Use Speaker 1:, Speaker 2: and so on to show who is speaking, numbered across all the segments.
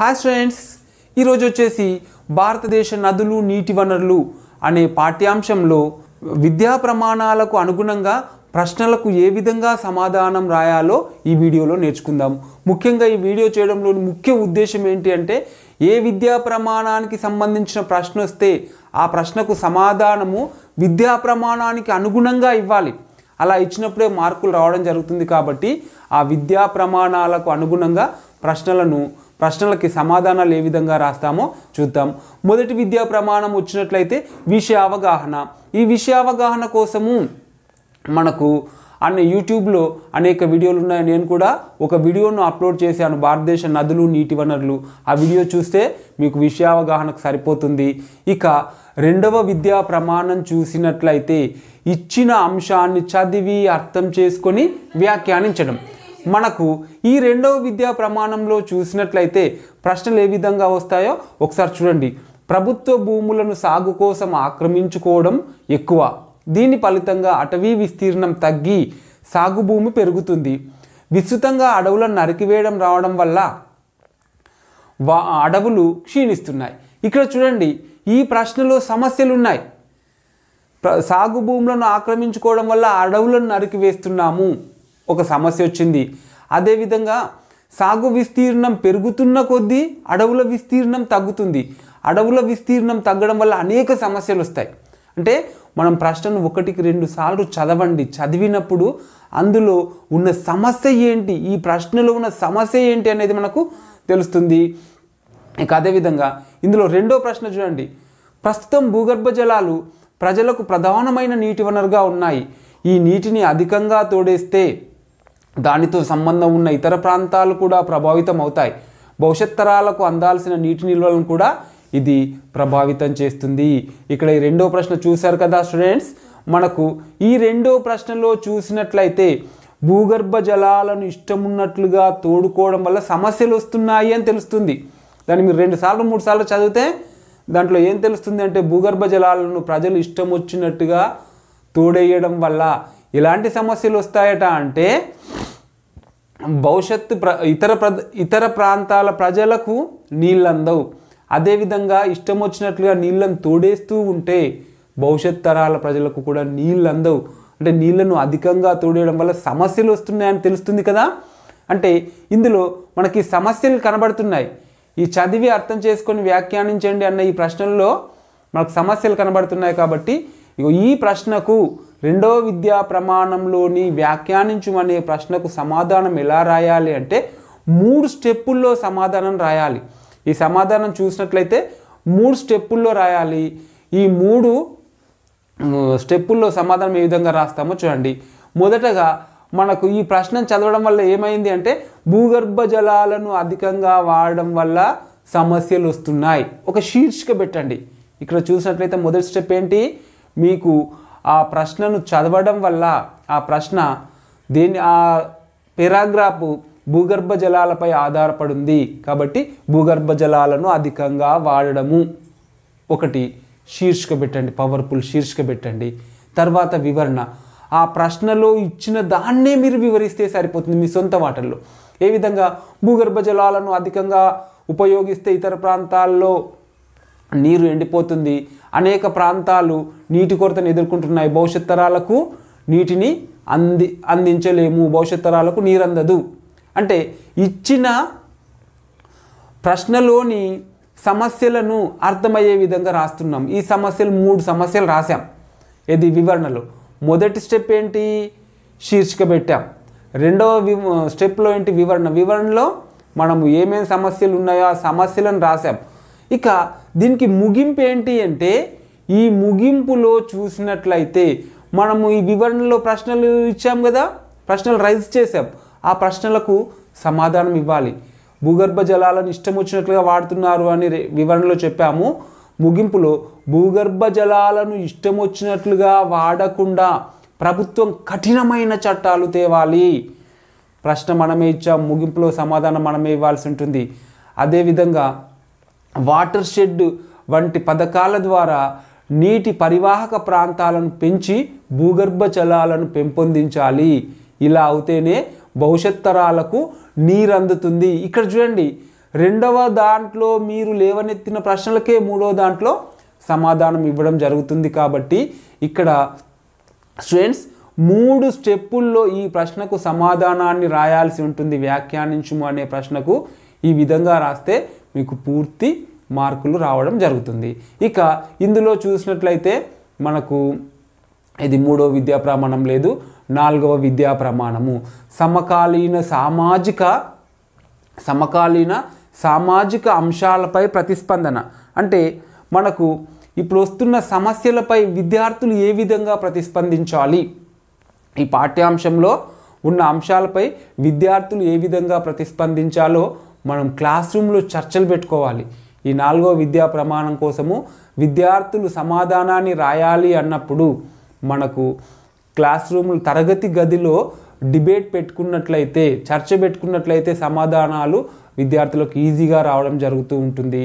Speaker 1: hi students ఈరోజు వచ్చేసి భారతదేశ నదులు నీటి వనరులు అనే పాఠ్యాంశంలో విద్యా ప్రమాణాలకు అనుగుణంగా ప్రశ్నలకు ఏ విధంగా సమాధానం రాయాలో ఈ వీడియోలో నేర్చుకుందాం ముఖ్యంగా ఈ వీడియో చేయడంలోని ముఖ్య ఉద్దేశం ఏంటి అంటే ఏ విద్యా ప్రమాణానికి సంబంధించిన ప్రశ్న వస్తే ఆ ప్రశ్నకు సమాధానము విద్యా ప్రమాణానికి అనుగుణంగా ఇవ్వాలి అలా ఇచ్చినప్పుడే మార్కులు రావడం జరుగుతుంది కాబట్టి ఆ విద్యా ప్రమాణాలకు అనుగుణంగా ప్రశ్నలను ప్రశ్నలకి సమాధానాలు ఏ విధంగా రాస్తామో చూద్దాం మొదటి విద్యా ప్రమాణం వచ్చినట్లయితే విషయ అవగాహన ఈ విషయ అవగాహన కోసము మనకు అన్న యూట్యూబ్లో అనేక వీడియోలు ఉన్నాయి నేను కూడా ఒక వీడియోను అప్లోడ్ చేశాను భారతదేశ నదులు నీటి వనరులు ఆ వీడియో చూస్తే మీకు విషయావగాహనకు సరిపోతుంది ఇక రెండవ విద్యా ప్రమాణం చూసినట్లయితే ఇచ్చిన అంశాన్ని చదివి అర్థం చేసుకొని వ్యాఖ్యానించడం మనకు ఈ రెండవ విద్యా ప్రమాణంలో చూసినట్లయితే ప్రశ్నలు ఏ విధంగా వస్తాయో ఒకసారి చూడండి ప్రభుత్వ భూములను సాగు కోసం ఆక్రమించుకోవడం ఎక్కువ దీని ఫలితంగా అటవీ విస్తీర్ణం తగ్గి సాగు భూమి పెరుగుతుంది విస్తృతంగా అడవులను నరికివేయడం రావడం వల్ల వా అడవులు క్షీణిస్తున్నాయి ఇక్కడ చూడండి ఈ ప్రశ్నలో సమస్యలున్నాయి సాగు భూములను ఆక్రమించుకోవడం వల్ల అడవులను నరికి వేస్తున్నాము ఒక సమస్య వచ్చింది అదేవిధంగా సాగు విస్తీర్ణం పెరుగుతున్న కొద్దీ అడవుల విస్తీర్ణం తగ్గుతుంది అడవుల విస్తీర్ణం తగ్గడం వల్ల అనేక సమస్యలు వస్తాయి అంటే మనం ప్రశ్నను ఒకటికి రెండు సార్లు చదవండి చదివినప్పుడు అందులో ఉన్న సమస్య ఏంటి ఈ ప్రశ్నలో ఉన్న సమస్య ఏంటి అనేది మనకు తెలుస్తుంది ఇక అదేవిధంగా ఇందులో రెండో ప్రశ్న చూడండి ప్రస్తుతం భూగర్భ జలాలు ప్రజలకు ప్రధానమైన నీటి వనరుగా ఉన్నాయి ఈ నీటిని అధికంగా తోడేస్తే దానితో సంబంధం ఉన్న ఇతర ప్రాంతాలు కూడా ప్రభావితం అవుతాయి భవిష్యత్ తరాలకు అందాల్సిన నీటి నిల్వలను కూడా ఇది ప్రభావితం చేస్తుంది ఇక్కడ ఈ రెండో ప్రశ్న చూశారు కదా స్టూడెంట్స్ మనకు ఈ రెండో ప్రశ్నలో చూసినట్లయితే భూగర్భ జలాలను ఇష్టమున్నట్లుగా తోడుకోవడం వల్ల సమస్యలు వస్తున్నాయి అని తెలుస్తుంది దాన్ని మీరు రెండు సార్లు మూడు సార్లు చదివితే దాంట్లో ఏం తెలుస్తుంది అంటే భూగర్భ జలాలను ప్రజలు ఇష్టం వచ్చినట్టుగా తోడేయడం వల్ల ఎలాంటి సమస్యలు వస్తాయట అంటే భవిష్యత్తు ప్ర ఇతర ప్ర ఇతర ప్రాంతాల ప్రజలకు నీళ్ళు అందవు అదేవిధంగా ఇష్టం వచ్చినట్లుగా నీళ్ళను తోడేస్తూ ఉంటే భవిష్యత్ తరాల ప్రజలకు కూడా నీళ్ళు అందవు అంటే నీళ్లను అధికంగా తోడేయడం వల్ల సమస్యలు వస్తున్నాయని తెలుస్తుంది కదా అంటే ఇందులో మనకి సమస్యలు కనబడుతున్నాయి ఈ చదివి అర్థం చేసుకొని వ్యాఖ్యానించండి అన్న ఈ ప్రశ్నల్లో మనకు సమస్యలు కనబడుతున్నాయి కాబట్టి ఈ ప్రశ్నకు రెండవ విద్యా ప్రమాణంలోని వ్యాఖ్యానించమనే ప్రశ్నకు సమాధానం ఎలా రాయాలి అంటే మూడు స్టెప్పుల్లో సమాధానం రాయాలి ఈ సమాధానం చూసినట్లయితే మూడు స్టెప్పుల్లో రాయాలి ఈ మూడు స్టెప్పుల్లో సమాధానం ఏ విధంగా రాస్తామో చూడండి మొదటగా మనకు ఈ ప్రశ్న చదవడం వల్ల ఏమైంది అంటే భూగర్భ జలాలను అధికంగా వాడడం వల్ల సమస్యలు వస్తున్నాయి ఒక శీర్షిక పెట్టండి ఇక్కడ చూసినట్లయితే మొదటి స్టెప్ ఏంటి మీకు ఆ ప్రశ్నను చదవడం వల్ల ఆ ప్రశ్న దీని ఆ పెరాగ్రాఫ్ భూగర్భ జలాలపై ఆధారపడింది కాబట్టి భూగర్భ జలాలను అధికంగా వాడడము ఒకటి శీర్షిక పెట్టండి పవర్ఫుల్ శీర్షిక పెట్టండి తర్వాత వివరణ ఆ ప్రశ్నలో ఇచ్చిన దాన్నే మీరు వివరిస్తే సరిపోతుంది మీ సొంత మాటల్లో ఏ విధంగా భూగర్భ జలాలను అధికంగా ఉపయోగిస్తే ఇతర ప్రాంతాల్లో నీరు ఎండిపోతుంది అనేక ప్రాంతాలు నీటి కొరతను ఎదుర్కొంటున్నాయి భవిష్యత్ తరాలకు నీటిని అంది అందించలేము భవిష్యత్ తరాలకు నీరు అందదు అంటే ఇచ్చిన ప్రశ్నలోని సమస్యలను అర్థమయ్యే విధంగా రాస్తున్నాం ఈ సమస్యలు మూడు సమస్యలు రాశాం ఇది వివరణలు మొదటి స్టెప్ ఏంటి శీర్షిక పెట్టాం రెండవ వి స్టెప్లో ఏంటి వివరణ వివరణలో మనము ఏమేమి సమస్యలు ఉన్నాయో ఆ సమస్యలను రాశాం ఇక దీనికి ముగింపు ఏంటి అంటే ఈ ముగింపులో చూసినట్లయితే మనము ఈ వివరణలో ప్రశ్నలు ఇచ్చాం కదా ప్రశ్నలు రైజ్ చేసాం ఆ ప్రశ్నలకు సమాధానం ఇవ్వాలి భూగర్భ జలాలను ఇష్టం వచ్చినట్లుగా వాడుతున్నారు అని వివరణలో చెప్పాము ముగింపులో భూగర్భ జలాలను ఇష్టం వచ్చినట్లుగా వాడకుండా ప్రభుత్వం కఠినమైన చట్టాలు తేవాలి ప్రశ్న మనమే ఇచ్చాం ముగింపులో సమాధానం మనమే ఇవ్వాల్సి ఉంటుంది అదేవిధంగా వాటర్ షెడ్ వంటి పథకాల ద్వారా నీటి పరివాహక ప్రాంతాలను పెంచి భూగర్భ జలాలను పెంపొందించాలి ఇలా అవుతేనే భవిష్యత్ తరాలకు నీరందుతుంది ఇక్కడ చూడండి రెండవ దాంట్లో మీరు లేవనెత్తిన ప్రశ్నలకే మూడవ దాంట్లో సమాధానం ఇవ్వడం జరుగుతుంది కాబట్టి ఇక్కడ స్టూడెంట్స్ మూడు స్టెప్పుల్లో ఈ ప్రశ్నకు సమాధానాన్ని రాయాల్సి ఉంటుంది వ్యాఖ్యానించుము అనే ప్రశ్నకు ఈ విధంగా రాస్తే మీకు పూర్తి మార్కులు రావడం జరుగుతుంది ఇక ఇందులో చూసినట్లయితే మనకు ఇది మూడో విద్యా ప్రమాణం లేదు నాలుగవ విద్యా ప్రమాణము సమకాలీన సామాజిక సమకాలీన సామాజిక అంశాలపై ప్రతిస్పందన అంటే మనకు ఇప్పుడు వస్తున్న సమస్యలపై విద్యార్థులు ఏ విధంగా ప్రతిస్పందించాలి ఈ పాఠ్యాంశంలో ఉన్న అంశాలపై విద్యార్థులు ఏ విధంగా ప్రతిస్పందించాలో మనం క్లాస్ రూమ్లో చర్చలు పెట్టుకోవాలి ఈ నాలుగో విద్యా ప్రమాణం కోసము విద్యార్థులు సమాధానాన్ని రాయాలి అన్నప్పుడు మనకు క్లాస్ రూమ్లు తరగతి గదిలో డిబేట్ పెట్టుకున్నట్లయితే చర్చ పెట్టుకున్నట్లయితే సమాధానాలు విద్యార్థులకు ఈజీగా రావడం జరుగుతూ ఉంటుంది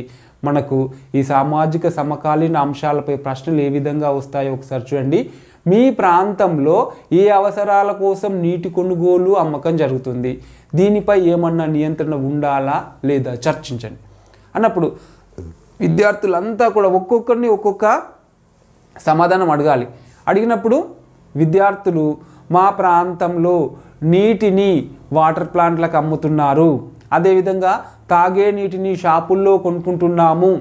Speaker 1: మనకు ఈ సామాజిక సమకాలీన అంశాలపై ప్రశ్నలు ఏ విధంగా వస్తాయో ఒకసారి చూడండి మీ ప్రాంతంలో ఏ అవసరాల కోసం నీటి కొనుగోలు అమ్మకం జరుగుతుంది దీనిపై ఏమన్నా నియంత్రణ ఉండాలా లేదా చర్చించండి అన్నప్పుడు విద్యార్థులంతా కూడా ఒక్కొక్కరిని ఒక్కొక్క సమాధానం అడగాలి అడిగినప్పుడు విద్యార్థులు మా ప్రాంతంలో నీటిని వాటర్ ప్లాంట్లకు అమ్ముతున్నారు అదేవిధంగా తాగే నీటిని షాపుల్లో కొనుక్కుంటున్నాము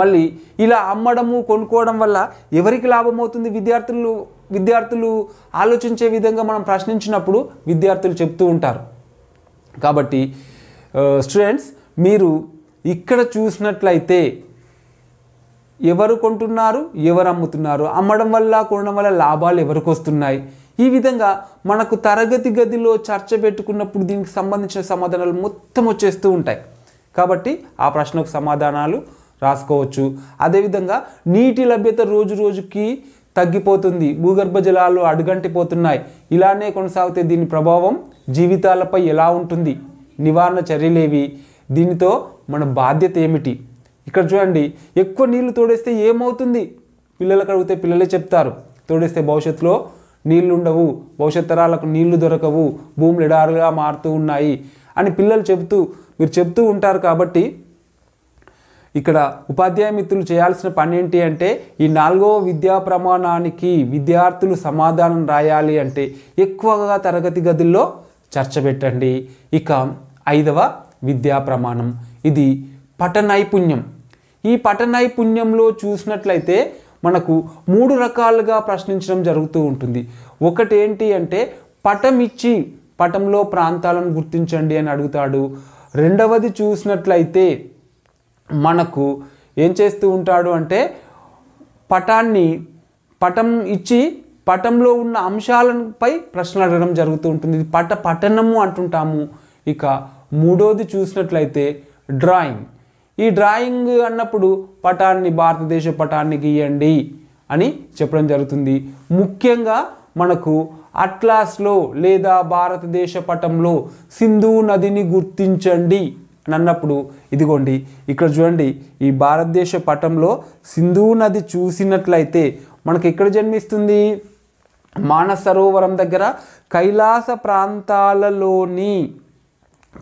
Speaker 1: మళ్ళీ ఇలా అమ్మడము కొనుక్కోవడం వల్ల ఎవరికి లాభం అవుతుంది విద్యార్థులు విద్యార్థులు ఆలోచించే విధంగా మనం ప్రశ్నించినప్పుడు విద్యార్థులు చెప్తూ ఉంటారు కాబట్టి స్టూడెంట్స్ మీరు ఇక్కడ చూసినట్లయితే ఎవరు కొంటున్నారు ఎవరు అమ్ముతున్నారు అమ్మడం వల్ల కొనడం వల్ల లాభాలు ఎవరికి వస్తున్నాయి ఈ విధంగా మనకు తరగతి గదిలో చర్చ పెట్టుకున్నప్పుడు దీనికి సంబంధించిన సమాధానాలు మొత్తం వచ్చేస్తూ ఉంటాయి కాబట్టి ఆ ప్రశ్నకు సమాధానాలు రాసుకోవచ్చు అదేవిధంగా నీటి లభ్యత రోజు రోజుకి తగ్గిపోతుంది భూగర్భ జలాలు అడుగంటిపోతున్నాయి ఇలానే కొనసాగితే దీని ప్రభావం జీవితాలపై ఎలా ఉంటుంది నివారణ చర్యలేవి దీనితో మన బాధ్యత ఏమిటి ఇక్కడ చూడండి ఎక్కువ నీళ్లు తోడేస్తే ఏమవుతుంది పిల్లలకు అడిగితే పిల్లలే చెప్తారు తోడేస్తే భవిష్యత్తులో నీళ్లు ఉండవు భవిష్యత్ తరాలకు నీళ్లు దొరకవు భూములు ఎడారుగా మారుతూ ఉన్నాయి అని పిల్లలు చెబుతూ మీరు చెప్తూ ఉంటారు కాబట్టి ఇక్కడ ఉపాధ్యాయ మిత్రులు చేయాల్సిన పని ఏంటి అంటే ఈ నాలుగవ విద్యా ప్రమాణానికి విద్యార్థులు సమాధానం రాయాలి అంటే ఎక్కువగా తరగతి గదుల్లో చర్చ పెట్టండి ఇక ఐదవ విద్యా ప్రమాణం ఇది నైపుణ్యం ఈ నైపుణ్యంలో చూసినట్లయితే మనకు మూడు రకాలుగా ప్రశ్నించడం జరుగుతూ ఉంటుంది ఒకటేంటి అంటే పటం ఇచ్చి పటంలో ప్రాంతాలను గుర్తించండి అని అడుగుతాడు రెండవది చూసినట్లయితే మనకు ఏం చేస్తూ ఉంటాడు అంటే పటాన్ని పటం ఇచ్చి పటంలో ఉన్న అంశాలపై ప్రశ్నలు అడగడం జరుగుతూ ఉంటుంది పట పఠనము అంటుంటాము ఇక మూడోది చూసినట్లయితే డ్రాయింగ్ ఈ డ్రాయింగ్ అన్నప్పుడు పటాన్ని భారతదేశ పటాన్ని గీయండి అని చెప్పడం జరుగుతుంది ముఖ్యంగా మనకు అట్లాస్లో లేదా భారతదేశ పటంలో సింధు నదిని గుర్తించండి అన్నప్పుడు ఇదిగోండి ఇక్కడ చూడండి ఈ భారతదేశ పటంలో సింధు నది చూసినట్లయితే మనకి ఎక్కడ జన్మిస్తుంది మానసరోవరం సరోవరం దగ్గర కైలాస ప్రాంతాలలోని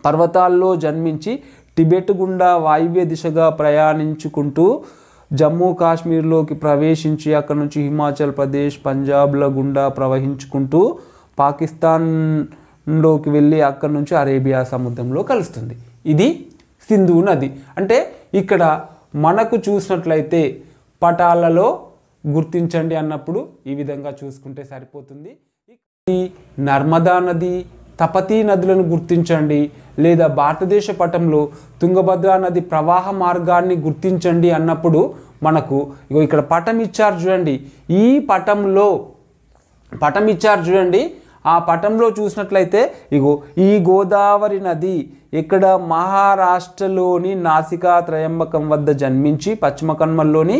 Speaker 1: పర్వతాల్లో జన్మించి టిబెట్ గుండా వాయువ్య దిశగా ప్రయాణించుకుంటూ జమ్మూ కాశ్మీర్లోకి ప్రవేశించి అక్కడ నుంచి హిమాచల్ ప్రదేశ్ పంజాబ్ల గుండా ప్రవహించుకుంటూ పాకిస్తాన్లోకి వెళ్ళి అక్కడ నుంచి అరేబియా సముద్రంలో కలుస్తుంది ఇది సింధు నది అంటే ఇక్కడ మనకు చూసినట్లయితే పటాలలో గుర్తించండి అన్నప్పుడు ఈ విధంగా చూసుకుంటే సరిపోతుంది నర్మదా నది తపతీ నదులను గుర్తించండి లేదా భారతదేశ పటంలో తుంగభద్రా నది ప్రవాహ మార్గాన్ని గుర్తించండి అన్నప్పుడు మనకు ఇక్కడ పటం ఇచ్చారు చూడండి ఈ పటంలో పటం ఇచ్చారు చూడండి ఆ పటంలో చూసినట్లయితే ఇగో ఈ గోదావరి నది ఇక్కడ మహారాష్ట్రలోని నాసికా త్రయంబకం వద్ద జన్మించి పశ్చిమ కన్మల్లోని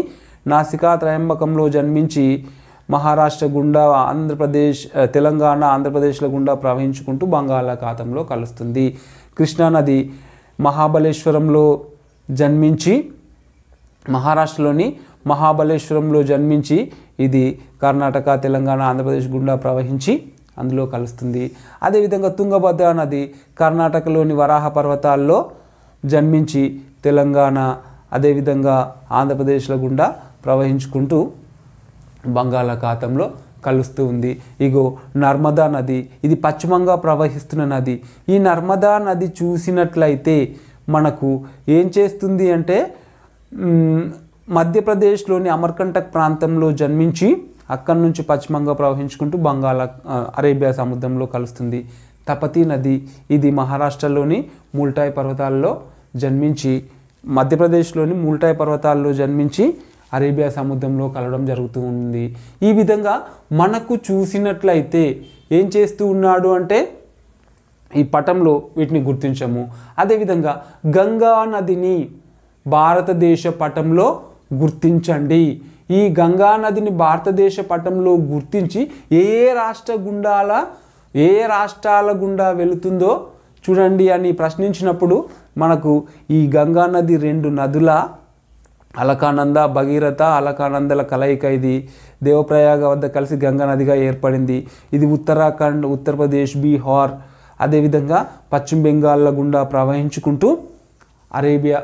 Speaker 1: నాసికా త్రయంబకంలో జన్మించి మహారాష్ట్ర గుండా ఆంధ్రప్రదేశ్ తెలంగాణ ఆంధ్రప్రదేశ్ల గుండా ప్రవహించుకుంటూ బంగాళాఖాతంలో కలుస్తుంది కృష్ణానది మహాబలేశ్వరంలో జన్మించి మహారాష్ట్రలోని మహాబలేశ్వరంలో జన్మించి ఇది కర్ణాటక తెలంగాణ ఆంధ్రప్రదేశ్ గుండా ప్రవహించి అందులో కలుస్తుంది అదేవిధంగా తుంగభద్ర నది కర్ణాటకలోని వరాహ పర్వతాల్లో జన్మించి తెలంగాణ అదేవిధంగా ఆంధ్రప్రదేశ్ల గుండా ప్రవహించుకుంటూ బంగాళాఖాతంలో కలుస్తూ ఉంది ఇగో నర్మదా నది ఇది పశ్చిమంగా ప్రవహిస్తున్న నది ఈ నర్మదా నది చూసినట్లయితే మనకు ఏం చేస్తుంది అంటే మధ్యప్రదేశ్లోని అమర్కంటక్ ప్రాంతంలో జన్మించి అక్కడి నుంచి పశ్చిమంగా ప్రవహించుకుంటూ బంగాళ అరేబియా సముద్రంలో కలుస్తుంది తపతి నది ఇది మహారాష్ట్రలోని ముల్టాయి పర్వతాల్లో జన్మించి మధ్యప్రదేశ్లోని ముల్టాయి పర్వతాల్లో జన్మించి అరేబియా సముద్రంలో కలవడం జరుగుతూ ఉంది ఈ విధంగా మనకు చూసినట్లయితే ఏం చేస్తూ ఉన్నాడు అంటే ఈ పటంలో వీటిని గుర్తించము అదేవిధంగా గంగా నదిని భారతదేశ పటంలో గుర్తించండి ఈ గంగా నదిని భారతదేశ పటంలో గుర్తించి ఏ ఏ రాష్ట్ర గుండాల ఏ ఏ రాష్ట్రాల గుండా వెళుతుందో చూడండి అని ప్రశ్నించినప్పుడు మనకు ఈ గంగా నది రెండు నదుల అలకానంద భగీరథ అలకానందల కలయిక ఇది దేవప్రయాగ వద్ద కలిసి గంగా నదిగా ఏర్పడింది ఇది ఉత్తరాఖండ్ ఉత్తరప్రదేశ్ బీహార్ అదేవిధంగా పశ్చిమ బెంగాల్ల గుండా ప్రవహించుకుంటూ అరేబియా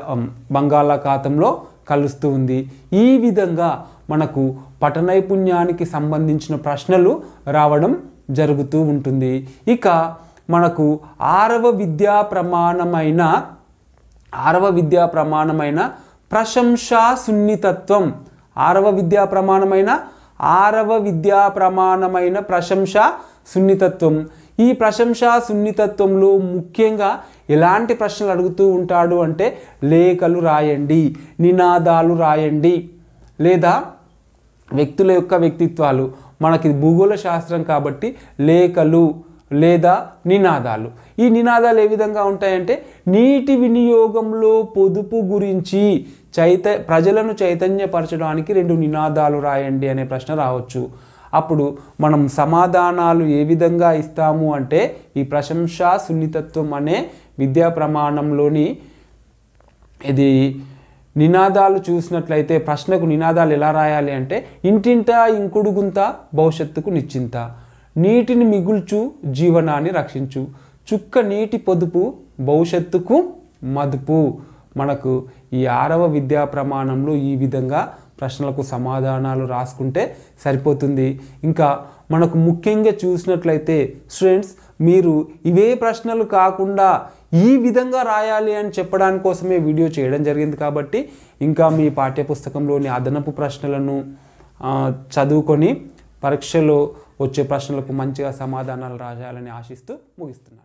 Speaker 1: బంగాళాఖాతంలో కలుస్తూ ఉంది ఈ విధంగా మనకు పఠనైపుణ్యానికి సంబంధించిన ప్రశ్నలు రావడం జరుగుతూ ఉంటుంది ఇక మనకు ఆరవ విద్యా ప్రమాణమైన ఆరవ విద్యా ప్రమాణమైన ప్రశంసా సున్నితత్వం ఆరవ విద్యా ప్రమాణమైన ఆరవ విద్యా ప్రమాణమైన ప్రశంస సున్నితత్వం ఈ ప్రశంసా సున్నితత్వంలో ముఖ్యంగా ఎలాంటి ప్రశ్నలు అడుగుతూ ఉంటాడు అంటే లేఖలు రాయండి నినాదాలు రాయండి లేదా వ్యక్తుల యొక్క వ్యక్తిత్వాలు మనకి భూగోళ శాస్త్రం కాబట్టి లేఖలు లేదా నినాదాలు ఈ నినాదాలు ఏ విధంగా ఉంటాయంటే నీటి వినియోగంలో పొదుపు గురించి చైత ప్రజలను చైతన్యపరచడానికి రెండు నినాదాలు రాయండి అనే ప్రశ్న రావచ్చు అప్పుడు మనం సమాధానాలు ఏ విధంగా ఇస్తాము అంటే ఈ ప్రశంస సున్నితత్వం అనే విద్యా ప్రమాణంలోని ఇది నినాదాలు చూసినట్లయితే ప్రశ్నకు నినాదాలు ఎలా రాయాలి అంటే ఇంటింట ఇంకుడుగుంత భవిష్యత్తుకు నిశ్చింత నీటిని మిగుల్చు జీవనాన్ని రక్షించు చుక్క నీటి పొదుపు భవిష్యత్తుకు మదుపు మనకు ఈ ఆరవ విద్యా ప్రమాణంలో ఈ విధంగా ప్రశ్నలకు సమాధానాలు రాసుకుంటే సరిపోతుంది ఇంకా మనకు ముఖ్యంగా చూసినట్లయితే స్టూడెంట్స్ మీరు ఇవే ప్రశ్నలు కాకుండా ఈ విధంగా రాయాలి అని చెప్పడానికి కోసమే వీడియో చేయడం జరిగింది కాబట్టి ఇంకా మీ పాఠ్యపుస్తకంలోని అదనపు ప్రశ్నలను చదువుకొని పరీక్షలో వచ్చే ప్రశ్నలకు మంచిగా సమాధానాలు రాయాలని ఆశిస్తూ ముగిస్తున్నాను